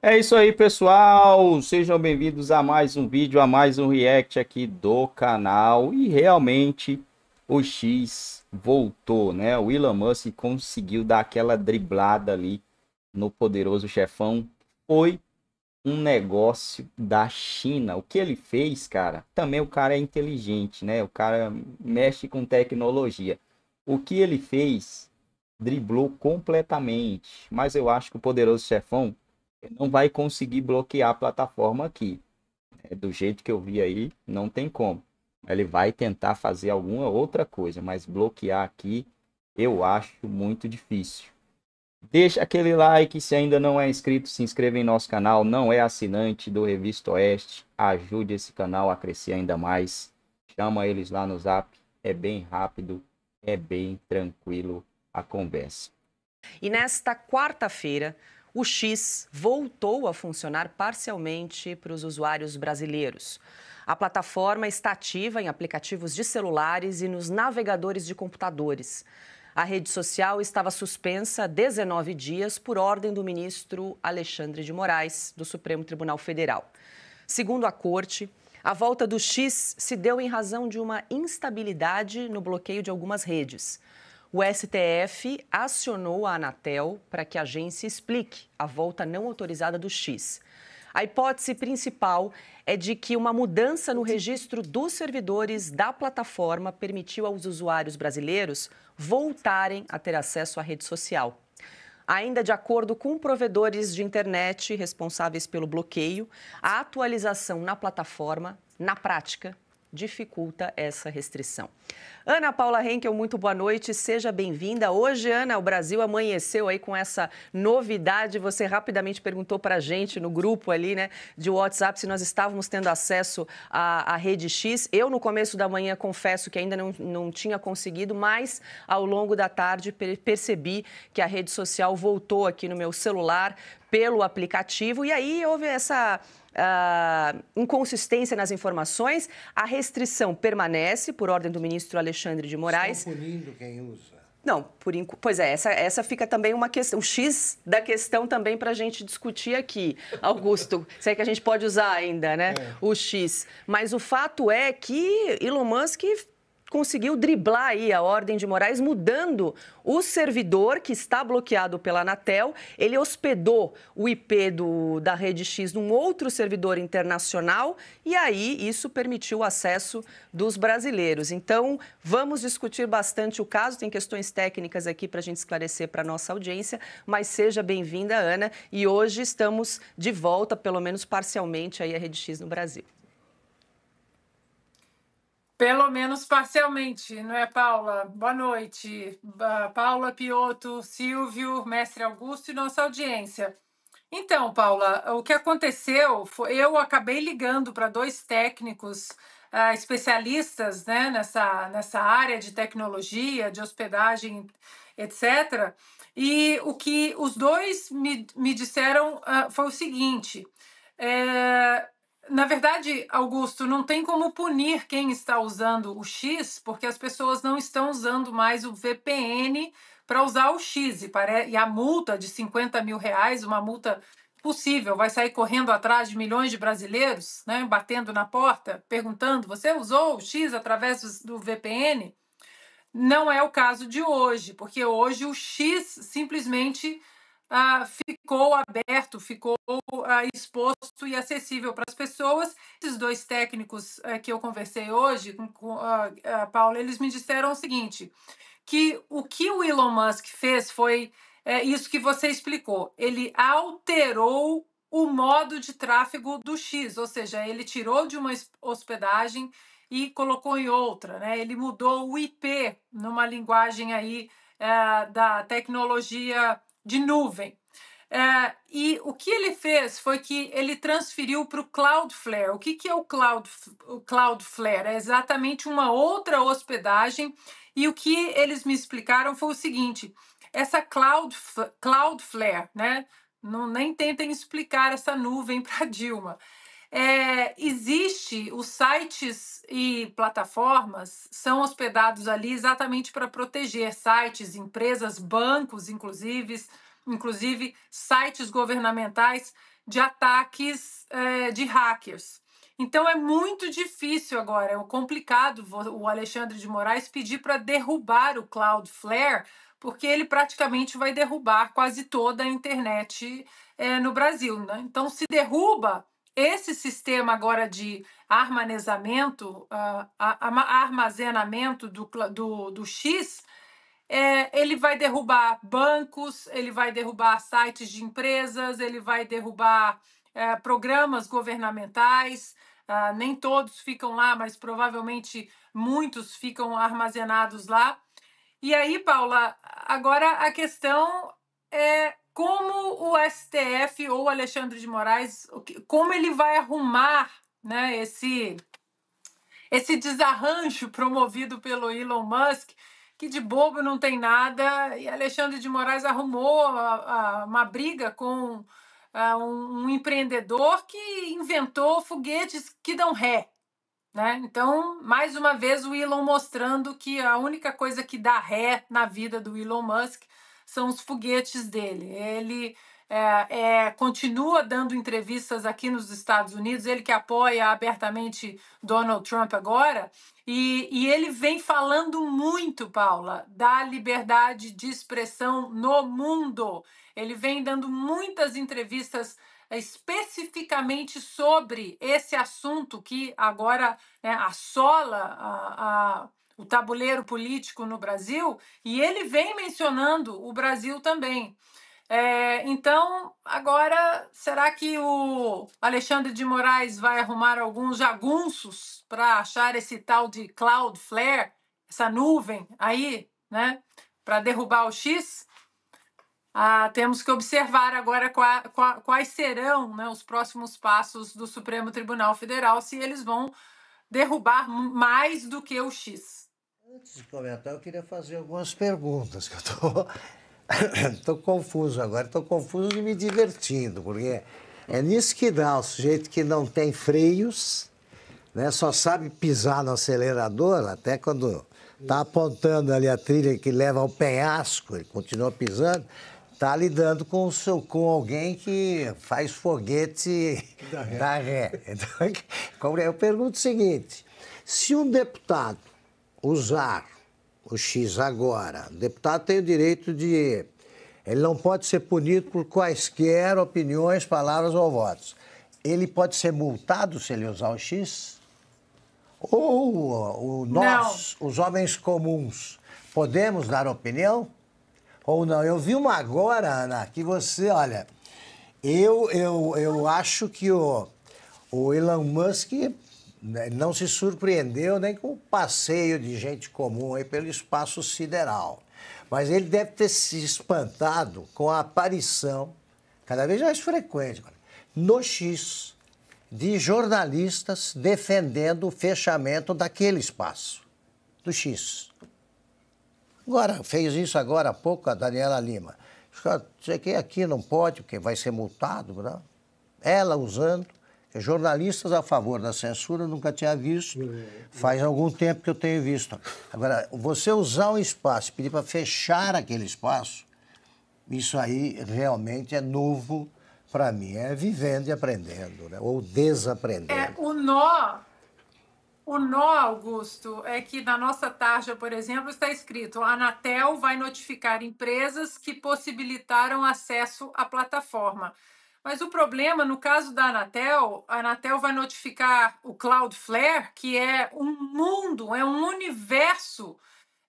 É isso aí, pessoal. Sejam bem-vindos a mais um vídeo, a mais um react aqui do canal. E realmente o X voltou, né? O Elon Musk conseguiu dar aquela driblada ali no poderoso chefão. Foi um negócio da China. O que ele fez, cara? Também o cara é inteligente, né? O cara mexe com tecnologia. O que ele fez driblou completamente. Mas eu acho que o poderoso chefão não vai conseguir bloquear a plataforma aqui. É, do jeito que eu vi aí, não tem como. Ele vai tentar fazer alguma outra coisa, mas bloquear aqui eu acho muito difícil. Deixa aquele like se ainda não é inscrito, se inscreva em nosso canal, não é assinante do Revista Oeste, ajude esse canal a crescer ainda mais. Chama eles lá no Zap, é bem rápido, é bem tranquilo a conversa. E nesta quarta-feira, o X voltou a funcionar parcialmente para os usuários brasileiros. A plataforma está ativa em aplicativos de celulares e nos navegadores de computadores. A rede social estava suspensa 19 dias por ordem do ministro Alexandre de Moraes, do Supremo Tribunal Federal. Segundo a corte, a volta do X se deu em razão de uma instabilidade no bloqueio de algumas redes. O STF acionou a Anatel para que a agência explique a volta não autorizada do X. A hipótese principal é de que uma mudança no registro dos servidores da plataforma permitiu aos usuários brasileiros voltarem a ter acesso à rede social. Ainda de acordo com provedores de internet responsáveis pelo bloqueio, a atualização na plataforma, na prática, dificulta essa restrição. Ana Paula Henkel, muito boa noite, seja bem-vinda. Hoje, Ana, o Brasil amanheceu aí com essa novidade. Você rapidamente perguntou para a gente no grupo ali, né, de WhatsApp, se nós estávamos tendo acesso à, à rede X. Eu, no começo da manhã, confesso que ainda não, não tinha conseguido, mas ao longo da tarde per percebi que a rede social voltou aqui no meu celular pelo aplicativo. E aí houve essa uh, inconsistência nas informações. A restrição permanece por ordem do ministro Alexandre de Moraes. Estão punindo quem usa. Não, por inc... pois é, essa, essa fica também uma questão, um X da questão também para a gente discutir aqui, Augusto. sei que a gente pode usar ainda, né? É. O X. Mas o fato é que Elon Musk conseguiu driblar aí a ordem de Moraes, mudando o servidor que está bloqueado pela Anatel. Ele hospedou o IP do, da Rede X num outro servidor internacional e aí isso permitiu o acesso dos brasileiros. Então, vamos discutir bastante o caso. Tem questões técnicas aqui para a gente esclarecer para a nossa audiência, mas seja bem-vinda, Ana. E hoje estamos de volta, pelo menos parcialmente, aí a Rede X no Brasil. Pelo menos parcialmente, não é, Paula? Boa noite. Paula Pioto, Silvio, mestre Augusto e nossa audiência. Então, Paula, o que aconteceu foi eu acabei ligando para dois técnicos uh, especialistas né, nessa, nessa área de tecnologia, de hospedagem, etc. E o que os dois me, me disseram uh, foi o seguinte: eh, na verdade, Augusto, não tem como punir quem está usando o X, porque as pessoas não estão usando mais o VPN para usar o X. E, a multa de 50 mil reais, uma multa possível, vai sair correndo atrás de milhões de brasileiros, né, batendo na porta, perguntando: você usou o X através do VPN? Não é o caso de hoje, porque hoje o X simplesmente ficou aberto, ficou exposto e acessível para as pessoas. Esses dois técnicos eh, que eu conversei hoje com, a Paula, eles me disseram o seguinte: que o que o Elon Musk fez foi é, isso que você explicou. Ele alterou o modo de tráfego do X, ou seja, ele tirou de uma hospedagem e colocou em outra, né? Ele mudou o IP numa linguagem aí é, da tecnologia de nuvem. É, e o que ele fez foi que ele transferiu para o Cloudflare. O que, que é o, Cloud, o Cloudflare? É exatamente uma outra hospedagem. E o que eles me explicaram foi o seguinte: essa Cloud, Cloudflare, né? Não, nem tentem explicar essa nuvem para Dilma. É, existe os sites e plataformas são hospedados ali exatamente para proteger sites, empresas, bancos, inclusive, inclusive sites governamentais de ataques é, de hackers. Então é muito difícil agora, é complicado o Alexandre de Moraes pedir para derrubar o Cloudflare, porque ele praticamente vai derrubar quase toda a internet é, no Brasil. Né? Então, se derruba, esse sistema agora de armazenamento, uh, armazenamento do, do, do X, é, ele vai derrubar bancos, ele vai derrubar sites de empresas, ele vai derrubar é, programas governamentais. Uh, nem todos ficam lá, mas provavelmente muitos ficam armazenados lá. E aí, Paula, agora a questão é como o STF ou Alexandre de Moraes, como ele vai arrumar né, esse, esse desarranjo promovido pelo Elon Musk, que de bobo não tem nada, e Alexandre de Moraes arrumou a, a, uma briga com a, um, um empreendedor que inventou foguetes que dão ré. Né? Então, mais uma vez, o Elon mostrando que a única coisa que dá ré na vida do Elon Musk são os foguetes dele. Ele é, é, continua dando entrevistas aqui nos Estados Unidos, ele que apoia abertamente Donald Trump agora, e, e ele vem falando muito, Paula, da liberdade de expressão no mundo. Ele vem dando muitas entrevistas é, especificamente sobre esse assunto que agora né, assola a, a o tabuleiro político no Brasil, e ele vem mencionando o Brasil também. É, então, agora, será que o Alexandre de Moraes vai arrumar alguns jagunços para achar esse tal de Cloudflare, essa nuvem aí, né, para derrubar o X? Ah, temos que observar agora qua, qua, quais serão né, os próximos passos do Supremo Tribunal Federal, se eles vão derrubar mais do que o X. Antes de comentar, eu queria fazer algumas perguntas, que eu estou confuso agora, estou confuso e me divertindo, porque é nisso que dá, o sujeito que não tem freios, né, só sabe pisar no acelerador, até quando está apontando ali a trilha que leva ao penhasco, ele continua pisando, está lidando com, seu, com alguém que faz foguete da ré. Da ré. Então, eu pergunto o seguinte, se um deputado usar o X agora. O deputado tem o direito de. Ele não pode ser punido por quaisquer opiniões, palavras ou votos. Ele pode ser multado se ele usar o X? Ou uh, o, nós, não. os homens comuns, podemos dar opinião? Ou não? Eu vi uma agora, Ana, que você, olha, eu, eu, eu acho que o, o Elon Musk né, não se surpreendeu nem com o passeio de gente comum aí pelo espaço sideral. Mas ele deve ter se espantado com a aparição, cada vez mais frequente, no X, de jornalistas defendendo o fechamento daquele espaço, do X. Agora, fez isso agora há pouco a Daniela Lima. Você que aqui não pode, porque vai ser multado. Não? Né? Ela usando é, jornalistas a favor da censura nunca tinha visto. É, é. Faz algum tempo que eu tenho visto. Agora, você usar um espaço, pedir para fechar aquele espaço, isso aí realmente é novo para mim. É vivendo e aprendendo, né? ou desaprendendo. É, o nó, o nó, Augusto, é que na nossa tarja, por exemplo, está escrito: a Anatel vai notificar empresas que possibilitaram acesso à plataforma. Mas o problema, no caso da Anatel, a Anatel vai notificar o Cloudflare, que é um mundo, é um universo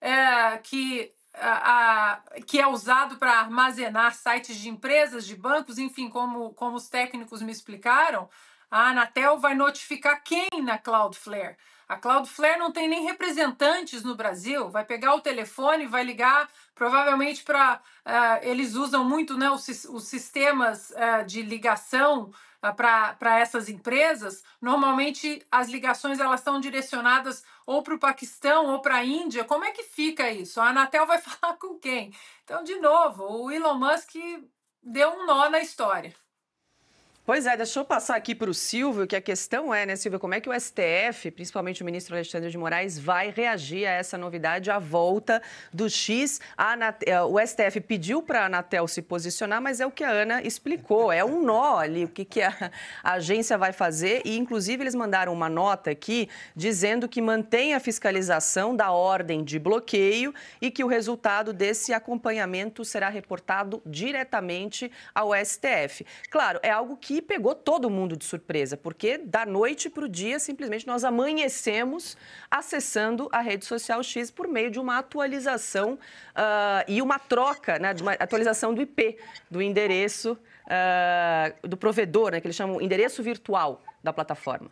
é, que, a, a, que é usado para armazenar sites de empresas, de bancos, enfim, como, como os técnicos me explicaram. A Anatel vai notificar quem na Cloudflare? A Cloudflare não tem nem representantes no Brasil. Vai pegar o telefone, vai ligar, provavelmente para uh, eh, eles usam muito né, os, os sistemas uh, de ligação uh, eh, para essas empresas. Normalmente as ligações elas são direcionadas ou para o Paquistão ou para a Índia. Como é que fica isso? A Anatel vai falar com quem? Então, de novo, o Elon Musk deu um nó na história. Pois é, deixa eu passar aqui para o Silvio, que a questão é, né, Silvio, como é que o STF, principalmente o ministro Alexandre de Moraes, vai reagir a essa novidade, à volta do X? Anatel, eh, o STF pediu para a Anatel se posicionar, mas é o que a Ana explicou, é um nó ali, o que, que a, a agência vai fazer, e inclusive eles mandaram uma nota aqui dizendo que mantém a fiscalização da ordem de bloqueio e que o resultado desse acompanhamento será reportado diretamente ao STF. Claro, é algo que e pegou todo mundo de surpresa, porque da noite para o dia, simplesmente, nós amanhecemos acessando a rede social X por meio de uma atualização uh, e uma troca, né, de uma atualização do IP, do endereço uh, do provedor, né, que eles chamam endereço virtual da plataforma.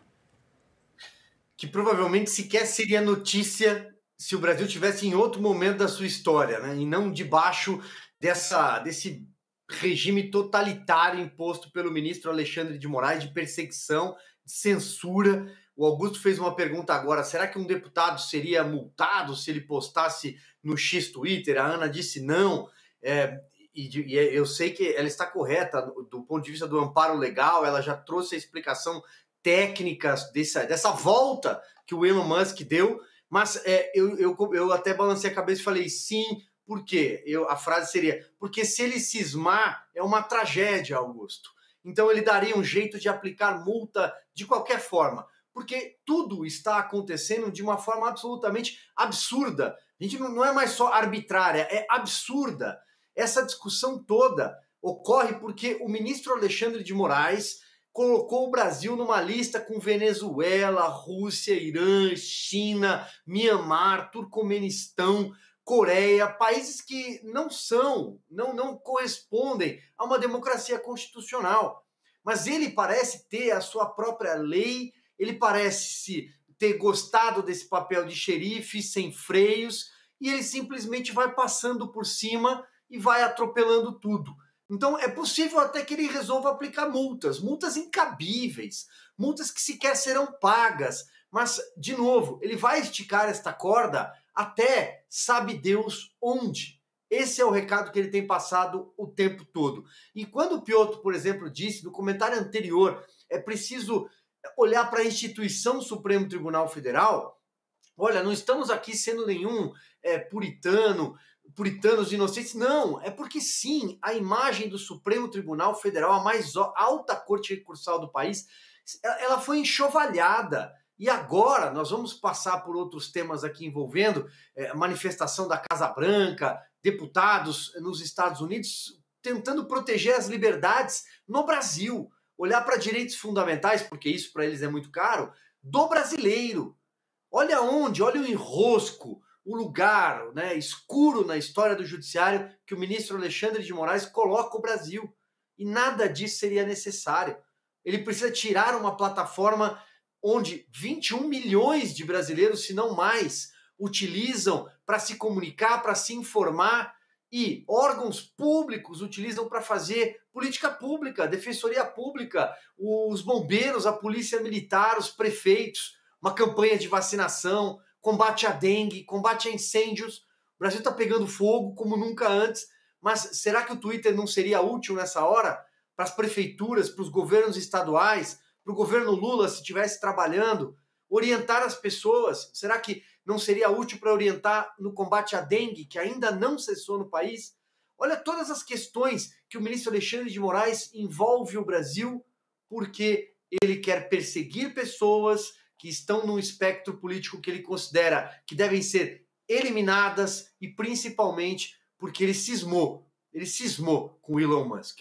Que provavelmente sequer seria notícia se o Brasil tivesse em outro momento da sua história, né, e não debaixo dessa, desse regime totalitário imposto pelo ministro Alexandre de Moraes de perseguição, de censura. O Augusto fez uma pergunta agora: será que um deputado seria multado se ele postasse no X Twitter? A Ana disse não. É, e, e, é, eu sei que ela está correta do ponto de vista do amparo legal, ela já trouxe a explicação técnica dessa, dessa volta que o Elon Musk deu. Mas é, eu, eu, eu até balancei a cabeça e falei: sim, por quê? Eu, a frase seria: porque se ele cismar, é uma tragédia, Augusto. Então ele daria um jeito de aplicar multa de qualquer forma, porque tudo está acontecendo de uma forma absolutamente absurda. A gente não, não é mais só arbitrária, é absurda. Essa discussão toda ocorre porque o ministro Alexandre de Moraes colocou o Brasil numa lista com Venezuela, Rússia, Irã, China, Mianmar, Turcomenistão. Coreia, países que não são, não, não correspondem a uma democracia constitucional. Mas ele parece ter a sua própria lei, ele parece se ter gostado desse papel de xerife sem freios, e ele simplesmente vai passando por cima e vai atropelando tudo. Então é possível até que ele resolva aplicar multas, multas incabíveis, multas que sequer serão pagas. Mas, de novo, ele vai esticar esta corda até sabe Deus onde. Esse é o recado que ele tem passado o tempo todo. E quando o Piotr, por exemplo, disse no comentário anterior, é preciso olhar para a instituição Supremo Tribunal Federal. Olha, não estamos aqui sendo nenhum é, puritano, puritanos inocentes. Não, é porque sim, a imagem do Supremo Tribunal Federal, a mais alta corte recursal do país, ela foi enxovalhada e agora nós vamos passar por outros temas aqui envolvendo é, manifestação da Casa Branca, deputados nos Estados Unidos tentando proteger as liberdades no Brasil, olhar para direitos fundamentais, porque isso para eles é muito caro, do brasileiro. Olha onde, olha o enrosco, o lugar né, escuro na história do judiciário que o ministro Alexandre de Moraes coloca o Brasil. E nada disso seria necessário. Ele precisa tirar uma plataforma onde 21 milhões de brasileiros, se não mais, utilizam para se comunicar, para se informar e órgãos públicos utilizam para fazer política pública, defensoria pública, os bombeiros, a polícia militar, os prefeitos, uma campanha de vacinação, combate à dengue, combate a incêndios. O Brasil está pegando fogo como nunca antes, mas será que o Twitter não seria útil nessa hora para as prefeituras, para os governos estaduais, para o governo Lula, se estivesse trabalhando, orientar as pessoas? Será que não seria útil para orientar no combate à dengue, que ainda não cessou no país? Olha todas as questões que o ministro Alexandre de Moraes envolve o Brasil, porque ele quer perseguir pessoas que estão num espectro político que ele considera que devem ser eliminadas e principalmente porque ele cismou, ele cismou com Elon Musk.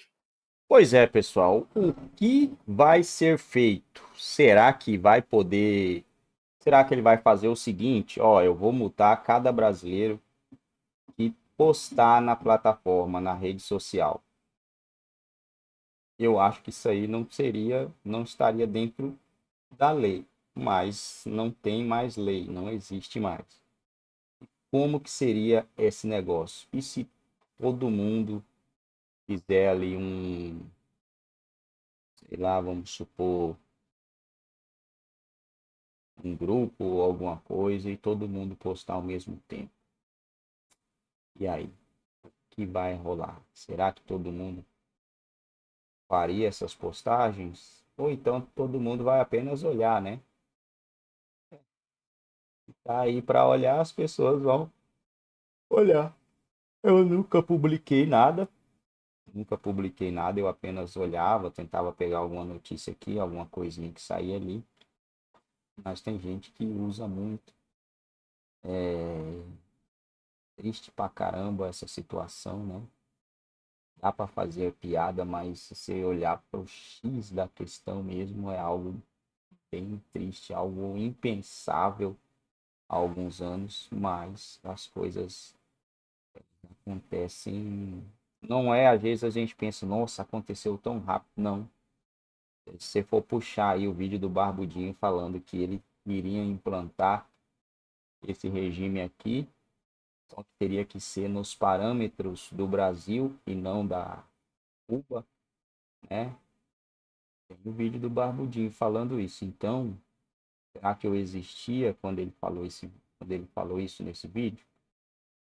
Pois é, pessoal. O que vai ser feito? Será que vai poder. Será que ele vai fazer o seguinte? Ó, eu vou multar cada brasileiro que postar na plataforma, na rede social. Eu acho que isso aí não seria, não estaria dentro da lei, mas não tem mais lei, não existe mais. Como que seria esse negócio? E se todo mundo fizer ali um, sei lá, vamos supor, um grupo ou alguma coisa e todo mundo postar ao mesmo tempo. E aí? O que vai rolar? Será que todo mundo faria essas postagens? Ou então todo mundo vai apenas olhar, né? Tá aí para olhar, as pessoas vão olhar. Eu nunca publiquei nada, nunca publiquei nada, eu apenas olhava, tentava pegar alguma notícia aqui, alguma coisinha que saía ali. Mas tem gente que usa muito. É... Triste pra caramba essa situação, né? Dá para fazer piada, mas se você olhar pro X da questão mesmo, é algo bem triste, algo impensável há alguns anos, mas as coisas acontecem não é, às vezes a gente pensa, nossa, aconteceu tão rápido. Não. Se você for puxar aí o vídeo do Barbudinho falando que ele iria implantar esse regime aqui, só que teria que ser nos parâmetros do Brasil e não da Cuba, né? Tem o vídeo do Barbudinho falando isso. Então, será que eu existia quando ele falou, esse, quando ele falou isso nesse vídeo?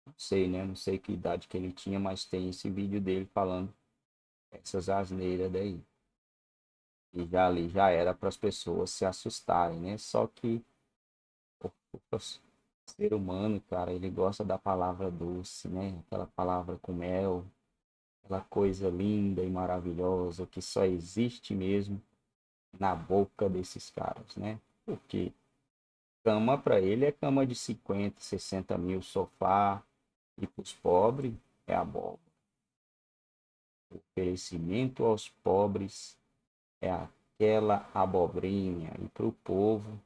Não sei, né? Não sei que idade que ele tinha, mas tem esse vídeo dele falando essas asneiras daí. E já ali já era para as pessoas se assustarem, né? Só que o, o ser humano, cara, ele gosta da palavra doce, né? Aquela palavra com mel, aquela coisa linda e maravilhosa que só existe mesmo na boca desses caras, né? Porque cama para ele é cama de 50, 60 mil, sofá, e para os pobres é abóbora. Oferecimento aos pobres é aquela abobrinha. E para o povo,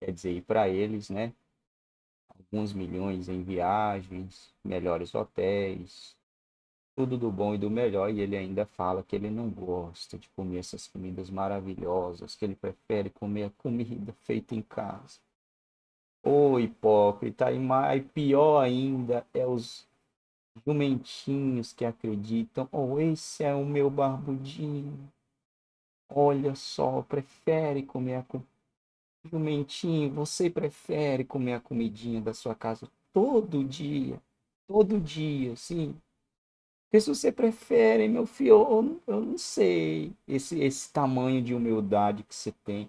quer dizer, e para eles, né? Alguns milhões em viagens, melhores hotéis, tudo do bom e do melhor, e ele ainda fala que ele não gosta de comer essas comidas maravilhosas, que ele prefere comer a comida feita em casa. O hipócrita, e pior ainda é os jumentinhos que acreditam. Oh, esse é o meu barbudinho. Olha só, prefere comer a Jumentinho, você prefere comer a comidinha da sua casa todo dia? Todo dia, sim. Porque se você prefere, meu filho, eu, eu não sei. Esse, esse tamanho de humildade que você tem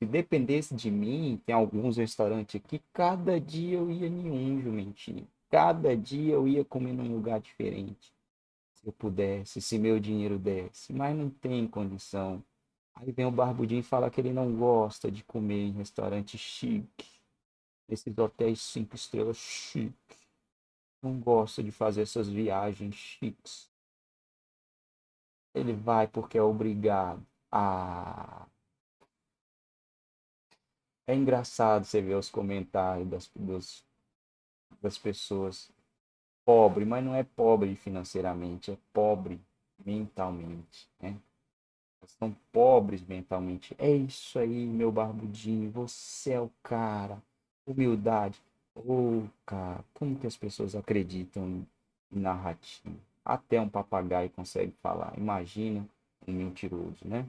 se dependesse de mim, tem alguns restaurantes aqui, cada dia eu ia em um, jumentinho. Cada dia eu ia comer num lugar diferente. Se eu pudesse, se meu dinheiro desse. Mas não tem condição. Aí vem o Barbudinho e fala que ele não gosta de comer em restaurante chique. Esses hotéis cinco estrelas chique. Não gosta de fazer essas viagens chiques. Ele vai porque é obrigado. Ah, é engraçado você ver os comentários das, dos, das pessoas. Pobre, mas não é pobre financeiramente, é pobre mentalmente, né? São pobres mentalmente. É isso aí, meu barbudinho. Você é o cara. Humildade. Ô, oh, cara, como que as pessoas acreditam em narrativa? Até um papagaio consegue falar. Imagina um mentiroso, né?